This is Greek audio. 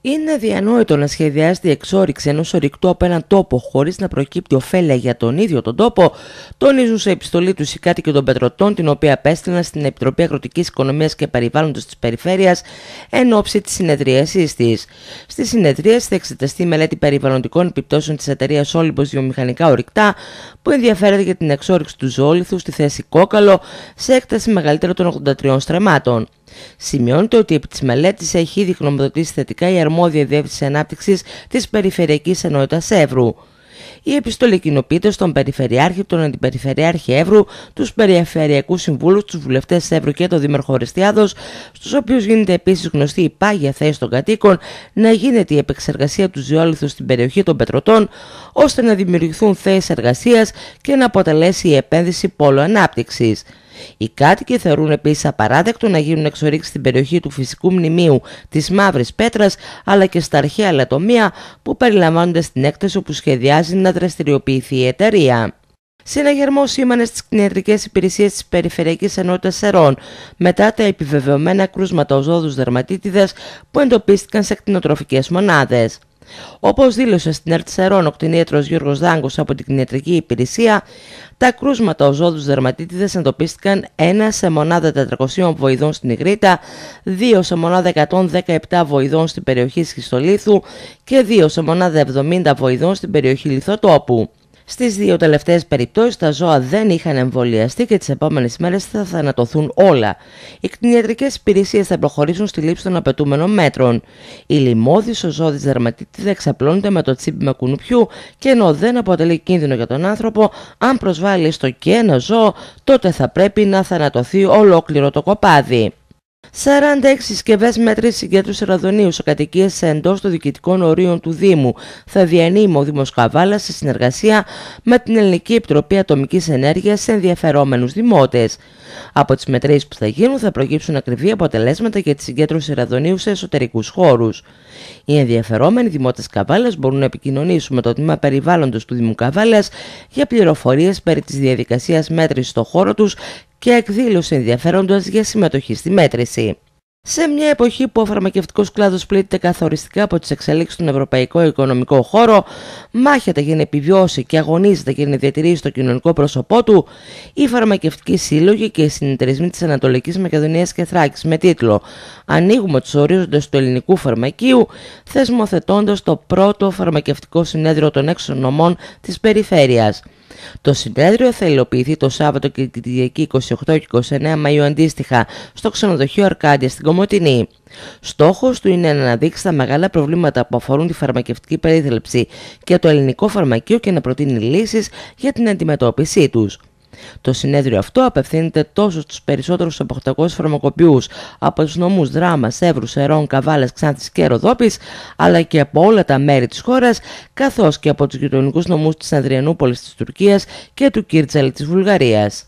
Είναι αδιανόητο να σχεδιάζεται η εξόριξη ενός ορυκτού από έναν τόπο χωρίς να προκύπτει ωφέλεια για τον ίδιο τον τόπο, τονίζουν σε επιστολή του οι κάτοικοι των Πετροτών, την οποία απέστειλαν στην Επιτροπή Αγροτικής Οικονομίας και Περιβάλλοντος της Περιφέρειας εν ώψη της συνεδρίασής της. Στη συνεδρίαση θα εξεταστεί η μελέτη περιβαλλοντικών επιπτώσεων της εταιρείας Όλυμπος Βιομηχανικά Ορυκτά, που ενδιαφέρεται για την εξόριξη του ζόλιθου στη θέση Κόκαλο σε έκταση μεγαλύτερων των 83 στρεμάτων. Σημειώνεται ότι επί της μελέτης έχει ήδη γνωμοδοτήσει θετικά η αρμόδια διεύθυνση ανάπτυξης της Περιφερειακής Ενότητας Εύρου. Η επιστολή κοινοποιείται στον Περιφερειάρχη, τον Αντιπεριφερειάρχη Εύρου, τους Περιφερειακούς Συμβούλους, τους Βουλευτές Εύρου και τον Δήμαρχο Ρεστιάδο, στους οποίους γίνεται επίσης γνωστή η πάγια θέση των κατοίκων να γίνεται η επεξεργασία του ζωόληθου στην περιοχή των Πετρωτών, ώστε να δημιουργηθούν θέσεις εργασίας και να αποτελέσει η επένδυση πόλο ανάπτυξης. Οι κάτοικοι θεωρούν επίσης απαράδεκτο να γίνουν εξορίξεις στην περιοχή του φυσικού μνημείου της Μαύρης Πέτρας αλλά και στα αρχαία λατομεία που περιλαμβάνονται στην έκθεση όπου σχεδιάζει να δραστηριοποιηθεί η εταιρεία. Συναγερμό σήμανε στις κτηνιατρικέ υπηρεσίες της Περιφερειακής Ενότητας Σερών μετά τα επιβεβαιωμένα κρούσματα οζόδου δερματίτιδα που εντοπίστηκαν σε κτηνοτροφικές μονάδες. Όπως δήλωσε στην Ερτσερών ο κτηνίατρο Γιώργος Δάγκος από την κτηνιατρική υπηρεσία, τα κρούσματα οζόδου δερματίτιδες εντοπίστηκαν ένα σε μονάδα 400 βοηδών στην Ιγρήτα, δύο σε μονάδα 117 βοηδών στην περιοχή Σχιστολίθου και δύο σε μονάδα 70 βοηδών στην περιοχή Λιθοτόπου. Στις δύο τελευταίες περιπτώσεις τα ζώα δεν είχαν εμβολιαστεί και τις επόμενες μέρες θα θανατωθούν όλα. Οι κτηνιατρικές υπηρεσίες θα προχωρήσουν στη λήψη των απαιτούμενων μέτρων. Η λιμόδης ο τη δερματίτιδα εξαπλώνεται με το τσίπι με κουνουπιού και ενώ δεν αποτελεί κίνδυνο για τον άνθρωπο, αν προσβάλλει στο και ένα ζώο, τότε θα πρέπει να θανατωθεί ολόκληρο το κοπάδι. 46 συσκευέ μέτρη συγκέντρωση ραδονίου σε κατοικίε εντός των διοικητικών ορίων του Δήμου θα διανύει ο Δήμος Καβάλας σε συνεργασία με την Ελληνική Επιτροπή Ατομικής Ενέργειας σε ενδιαφερόμενους δημότες. Από τις μετρήσεις που θα γίνουν θα προκύψουν ακριβή αποτελέσματα για τη συγκέντρωση ραδονίου σε εσωτερικούς χώρους. Οι ενδιαφερόμενοι δημότες Καβάλας μπορούν να επικοινωνήσουν με το τμήμα περιβάλλοντος του Δήμου Καβάλας για πληροφορίες περί της διαδικασίας μέτρησης στο χώρο τους και εκδήλωση ενδιαφέροντος για συμμετοχή στη μέτρηση. Σε μια εποχή που ο φαρμακευτικός κλάδος πλήττεται καθοριστικά από τις εξελίξεις στον ευρωπαϊκό οικονομικό χώρο, μάχεται για να επιβιώσει και αγωνίζεται για να διατηρήσει το κοινωνικό πρόσωπό του, οι φαρμακευτικοί σύλλογοι και οι συνεταιρισμοί της Ανατολικής Μακεδονίας και Θράκης με τίτλο Ανοίγουμε τους ορίζοντες του ελληνικού φαρμακείου, θεσμοθετώντας το πρώτο φαρμακευτικό συνέδριο των έξω νομών της περιφέρειας. Το συνέδριο θα υλοποιηθεί το Σάββατο και την Κυριακή 28 και 29 Μαΐου αντίστοιχα στο ξενοδοχείο Αρκάντια στην Κομωτινή. Στόχος του είναι να αναδείξει τα μεγάλα προβλήματα που αφορούν τη φαρμακευτική περίθαλψη και το ελληνικό φαρμακείο και να προτείνει λύσεις για την αντιμετώπιση τους. Το συνέδριο αυτό απευθύνεται τόσο στους περισσότερους από 800 φαρμακοποιούς από τους νομούς Δράμα, Σεύρους, Σερών, Καβάλας, Ξάνθης και Ροδόπης αλλά και από όλα τα μέρη της χώρας καθώς και από τους γειτονικούς νομούς της Ανδριανούπολης της Τουρκίας και του Κίρτσαλη της Βουλγαρίας.